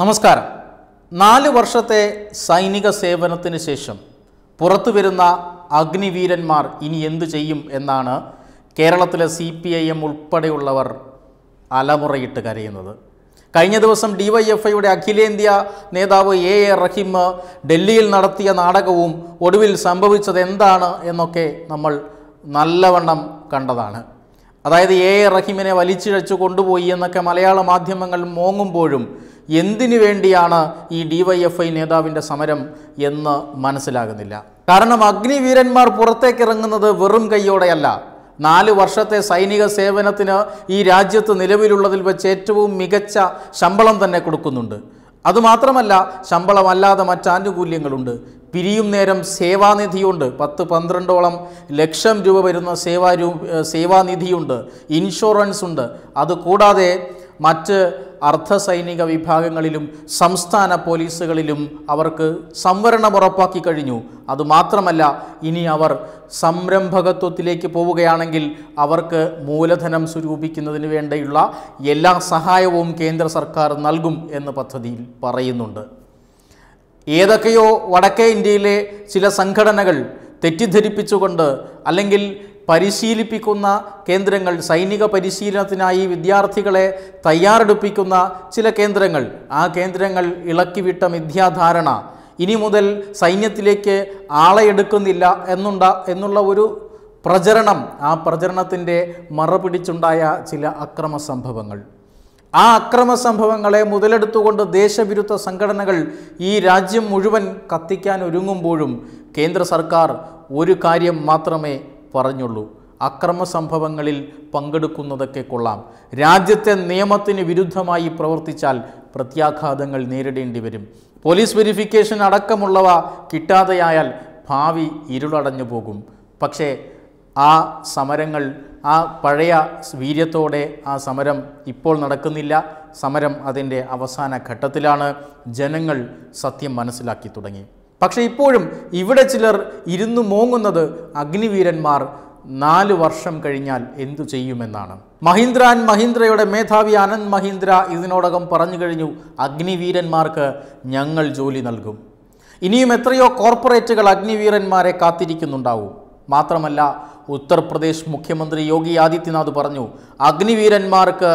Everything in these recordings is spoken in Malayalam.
നമസ്കാരം നാല് വർഷത്തെ സൈനിക സേവനത്തിന് ശേഷം പുറത്തു വരുന്ന അഗ്നിവീരന്മാർ ഇനി എന്തു ചെയ്യും എന്നാണ് കേരളത്തിലെ സി പി ഐ എം ഉൾപ്പെടെയുള്ളവർ അലമുറയിട്ട് കരയുന്നത് കഴിഞ്ഞ ദിവസം ഡിവൈഎഫ്ഐയുടെ അഖിലേന്ത്യാ നേതാവ് എ എ റഹിം ഡൽഹിയിൽ നടത്തിയ നാടകവും ഒടുവിൽ സംഭവിച്ചത് എന്താണ് എന്നൊക്കെ നമ്മൾ നല്ലവണ്ണം കണ്ടതാണ് അതായത് എ എ റഹീമിനെ വലിച്ചിഴച്ചു കൊണ്ടുപോയി എന്നൊക്കെ മലയാള മാധ്യമങ്ങൾ മോങ്ങുമ്പോഴും എന്തിനു വേണ്ടിയാണ് ഈ ഡിവൈഎഫ്ഐ നേതാവിൻ്റെ സമരം എന്ന് മനസ്സിലാകുന്നില്ല കാരണം അഗ്നിവീരന്മാർ പുറത്തേക്ക് ഇറങ്ങുന്നത് വെറും കൈയോടെയല്ല നാല് വർഷത്തെ സൈനിക സേവനത്തിന് ഈ രാജ്യത്ത് നിലവിലുള്ളതിൽ വെച്ച് ഏറ്റവും മികച്ച ശമ്പളം തന്നെ കൊടുക്കുന്നുണ്ട് അതുമാത്രമല്ല ശമ്പളമല്ലാതെ മറ്റാനുകൂല്യങ്ങളുണ്ട് പിരിയും നേരം സേവാനിധിയുണ്ട് പത്ത് പന്ത്രണ്ടോളം ലക്ഷം രൂപ വരുന്ന സേവാ സേവാനിധിയുണ്ട് ഇൻഷുറൻസ് ഉണ്ട് അതുകൂടാതെ മറ്റ് അർദ്ധസൈനിക വിഭാഗങ്ങളിലും സംസ്ഥാന പോലീസുകളിലും അവർക്ക് സംവരണം ഉറപ്പാക്കി കഴിഞ്ഞു അതുമാത്രമല്ല ഇനി അവർ സംരംഭകത്വത്തിലേക്ക് പോവുകയാണെങ്കിൽ അവർക്ക് മൂലധനം സ്വരൂപിക്കുന്നതിന് വേണ്ടിയുള്ള എല്ലാ സഹായവും കേന്ദ്ര സർക്കാർ നൽകും എന്ന് പദ്ധതിയിൽ പറയുന്നുണ്ട് ഏതൊക്കെയോ വടക്കേ ഇന്ത്യയിലെ ചില സംഘടനകൾ തെറ്റിദ്ധരിപ്പിച്ചുകൊണ്ട് അല്ലെങ്കിൽ പരിശീലിപ്പിക്കുന്ന കേന്ദ്രങ്ങൾ സൈനിക പരിശീലനത്തിനായി വിദ്യാർത്ഥികളെ തയ്യാറെടുപ്പിക്കുന്ന ചില കേന്ദ്രങ്ങൾ ആ കേന്ദ്രങ്ങൾ ഇളക്കിവിട്ട മിഥ്യാധാരണ ഇനി മുതൽ സൈന്യത്തിലേക്ക് ആളെ എടുക്കുന്നില്ല എന്നുണ്ട എന്നുള്ള ഒരു പ്രചരണം ആ പ്രചരണത്തിൻ്റെ മറപിടിച്ചുണ്ടായ ചില അക്രമ സംഭവങ്ങൾ ആ അക്രമ സംഭവങ്ങളെ മുതലെടുത്തുകൊണ്ട് ദേശവിരുദ്ധ സംഘടനകൾ ഈ രാജ്യം മുഴുവൻ കത്തിക്കാൻ ഒരുങ്ങുമ്പോഴും കേന്ദ്ര സർക്കാർ ഒരു കാര്യം മാത്രമേ പറഞ്ഞുള്ളൂ അക്രമ സംഭവങ്ങളിൽ പങ്കെടുക്കുന്നതൊക്കെ കൊള്ളാം രാജ്യത്തെ നിയമത്തിന് വിരുദ്ധമായി പ്രവർത്തിച്ചാൽ പ്രത്യാഘാതങ്ങൾ നേരിടേണ്ടി വരും പോലീസ് വെരിഫിക്കേഷൻ അടക്കമുള്ളവ കിട്ടാതെയായാൽ ഭാവി ഇരുളടഞ്ഞു പോകും പക്ഷേ ആ സമരങ്ങൾ ആ പഴയ വീര്യത്തോടെ ആ സമരം ഇപ്പോൾ നടക്കുന്നില്ല സമരം അതിൻ്റെ അവസാന ഘട്ടത്തിലാണ് ജനങ്ങൾ സത്യം മനസ്സിലാക്കി തുടങ്ങി പക്ഷേ ഇപ്പോഴും ഇവിടെ ചിലർ ഇരുന്നു മോങ്ങുന്നത് അഗ്നിവീരന്മാർ നാല് വർഷം കഴിഞ്ഞാൽ എന്തു ചെയ്യുമെന്നാണ് മഹീന്ദ്ര ആൻഡ് മഹീന്ദ്രയുടെ മേധാവി അനന്ത് മഹീന്ദ്ര ഇതിനോടകം പറഞ്ഞു കഴിഞ്ഞു അഗ്നിവീരന്മാർക്ക് ഞങ്ങൾ ജോലി നൽകും ഇനിയും എത്രയോ കോർപ്പറേറ്റുകൾ അഗ്നിവീരന്മാരെ കാത്തിരിക്കുന്നുണ്ടാവും മാത്രമല്ല ഉത്തർപ്രദേശ് മുഖ്യമന്ത്രി യോഗി ആദിത്യനാഥ് പറഞ്ഞു അഗ്നിവീരന്മാർക്ക്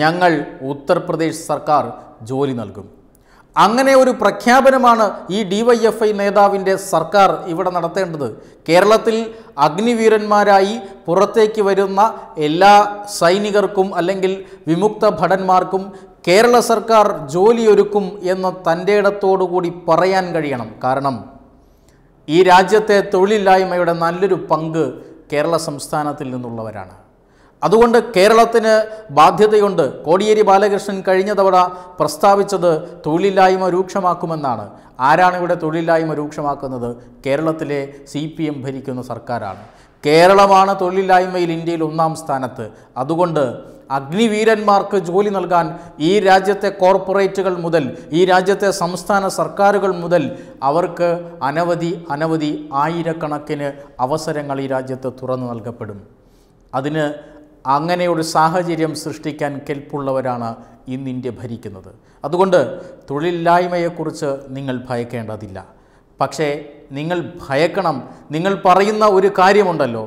ഞങ്ങൾ ഉത്തർപ്രദേശ് സർക്കാർ ജോലി നൽകും അങ്ങനെ ഒരു പ്രഖ്യാപനമാണ് ഈ ഡിവൈഎഫ്ഐ നേതാവിൻ്റെ സർക്കാർ ഇവിടെ നടത്തേണ്ടത് കേരളത്തിൽ അഗ്നിവീരന്മാരായി പുറത്തേക്ക് വരുന്ന എല്ലാ സൈനികർക്കും അല്ലെങ്കിൽ വിമുക്ത ഭടന്മാർക്കും കേരള സർക്കാർ ജോലിയൊരുക്കും എന്ന് തൻ്റെ ഇടത്തോടുകൂടി പറയാൻ കഴിയണം കാരണം ഈ രാജ്യത്തെ തൊഴിലില്ലായ്മയുടെ നല്ലൊരു പങ്ക് കേരള സംസ്ഥാനത്തിൽ നിന്നുള്ളവരാണ് അതുകൊണ്ട് കേരളത്തിന് ബാധ്യതയുണ്ട് കോടിയേരി ബാലകൃഷ്ണൻ കഴിഞ്ഞ തവണ പ്രസ്താവിച്ചത് തൊഴിലില്ലായ്മ രൂക്ഷമാക്കുമെന്നാണ് ആരാണ് ഇവിടെ തൊഴിലില്ലായ്മ രൂക്ഷമാക്കുന്നത് കേരളത്തിലെ സി പി എം ഭരിക്കുന്ന സർക്കാരാണ് കേരളമാണ് തൊഴിലില്ലായ്മയിൽ ഇന്ത്യയിൽ ഒന്നാം സ്ഥാനത്ത് അതുകൊണ്ട് അഗ്നിവീരന്മാർക്ക് ജോലി നൽകാൻ ഈ രാജ്യത്തെ കോർപ്പറേറ്റുകൾ മുതൽ ഈ രാജ്യത്തെ സംസ്ഥാന സർക്കാരുകൾ മുതൽ അവർക്ക് അനവധി അനവധി ആയിരക്കണക്കിന് അവസരങ്ങൾ ഈ രാജ്യത്ത് തുറന്നു നൽകപ്പെടും അതിന് അങ്ങനെ ഒരു സാഹചര്യം സൃഷ്ടിക്കാൻ കെൽപ്പുള്ളവരാണ് ഇന്ന് ഇന്ത്യ ഭരിക്കുന്നത് അതുകൊണ്ട് തൊഴിലില്ലായ്മയെക്കുറിച്ച് നിങ്ങൾ ഭയക്കേണ്ടതില്ല പക്ഷേ നിങ്ങൾ ഭയക്കണം നിങ്ങൾ പറയുന്ന ഒരു കാര്യമുണ്ടല്ലോ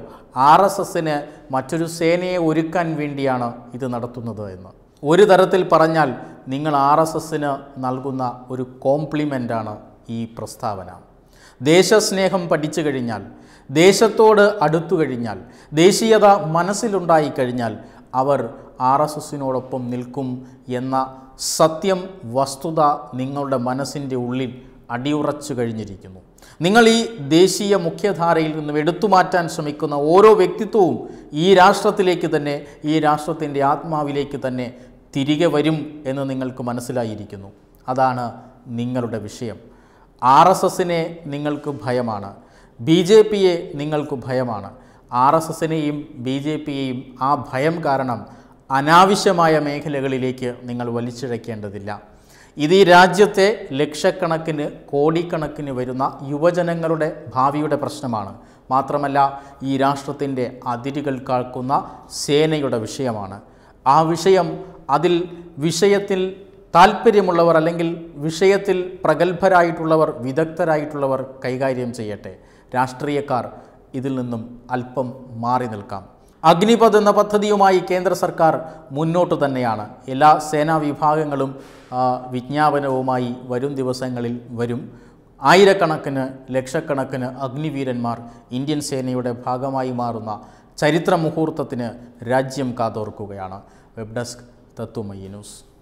ആർ എസ് എസിന് മറ്റൊരു സേനയെ ഒരുക്കാൻ വേണ്ടിയാണ് ഇത് നടത്തുന്നത് എന്ന് ഒരു തരത്തിൽ പറഞ്ഞാൽ നിങ്ങൾ ആർ എസ് എസിന് നൽകുന്ന ഒരു കോംപ്ലിമെൻ്റാണ് ഈ പ്രസ്താവന ദേശസ്നേഹം പഠിച്ചു കഴിഞ്ഞാൽ ദേശത്തോട് അടുത്തു കഴിഞ്ഞാൽ ദേശീയത മനസ്സിലുണ്ടായി കഴിഞ്ഞാൽ അവർ ആർ എസ് എസിനോടൊപ്പം നിൽക്കും എന്ന സത്യം വസ്തുത നിങ്ങളുടെ മനസ്സിൻ്റെ ഉള്ളിൽ അടിയുറച്ചു കഴിഞ്ഞിരിക്കുന്നു നിങ്ങൾ ഈ ദേശീയ മുഖ്യധാരയിൽ നിന്നും എടുത്തു മാറ്റാൻ ശ്രമിക്കുന്ന ഓരോ വ്യക്തിത്വവും ഈ രാഷ്ട്രത്തിലേക്ക് തന്നെ ഈ രാഷ്ട്രത്തിൻ്റെ ആത്മാവിലേക്ക് തന്നെ തിരികെ വരും എന്ന് നിങ്ങൾക്ക് മനസ്സിലായിരിക്കുന്നു അതാണ് നിങ്ങളുടെ വിഷയം ആർ എസ് എസിനെ നിങ്ങൾക്ക് ഭയമാണ് ബി ജെ പിയെ നിങ്ങൾക്ക് ഭയമാണ് ആർ എസ് എസിനെയും ബി ജെ പിയെയും ആ ഭയം കാരണം അനാവശ്യമായ മേഖലകളിലേക്ക് നിങ്ങൾ വലിച്ചിഴക്കേണ്ടതില്ല ഇത് ഈ രാജ്യത്തെ ലക്ഷക്കണക്കിന് കോടിക്കണക്കിന് വരുന്ന യുവജനങ്ങളുടെ ഭാവിയുടെ പ്രശ്നമാണ് മാത്രമല്ല ഈ രാഷ്ട്രത്തിൻ്റെ അതിരുകൾ കാക്കുന്ന സേനയുടെ വിഷയമാണ് ആ വിഷയം അതിൽ വിഷയത്തിൽ താല്പര്യമുള്ളവർ അല്ലെങ്കിൽ വിഷയത്തിൽ പ്രഗത്ഭരായിട്ടുള്ളവർ വിദഗ്ധരായിട്ടുള്ളവർ കൈകാര്യം ചെയ്യട്ടെ രാഷ്ട്രീയക്കാർ ഇതിൽ നിന്നും അല്പം മാറി നിൽക്കാം അഗ്നിപഥ് എന്ന പദ്ധതിയുമായി കേന്ദ്ര സർക്കാർ മുന്നോട്ട് തന്നെയാണ് എല്ലാ സേനാ വിഭാഗങ്ങളും വിജ്ഞാപനവുമായി വരും ദിവസങ്ങളിൽ വരും ആയിരക്കണക്കിന് ലക്ഷക്കണക്കിന് അഗ്നിവീരന്മാർ ഇന്ത്യൻ സേനയുടെ ഭാഗമായി മാറുന്ന ചരിത്ര മുഹൂർത്തത്തിന് രാജ്യം കാതോർക്കുകയാണ് വെബ് ഡെസ്ക് തത്വമയി ന്യൂസ്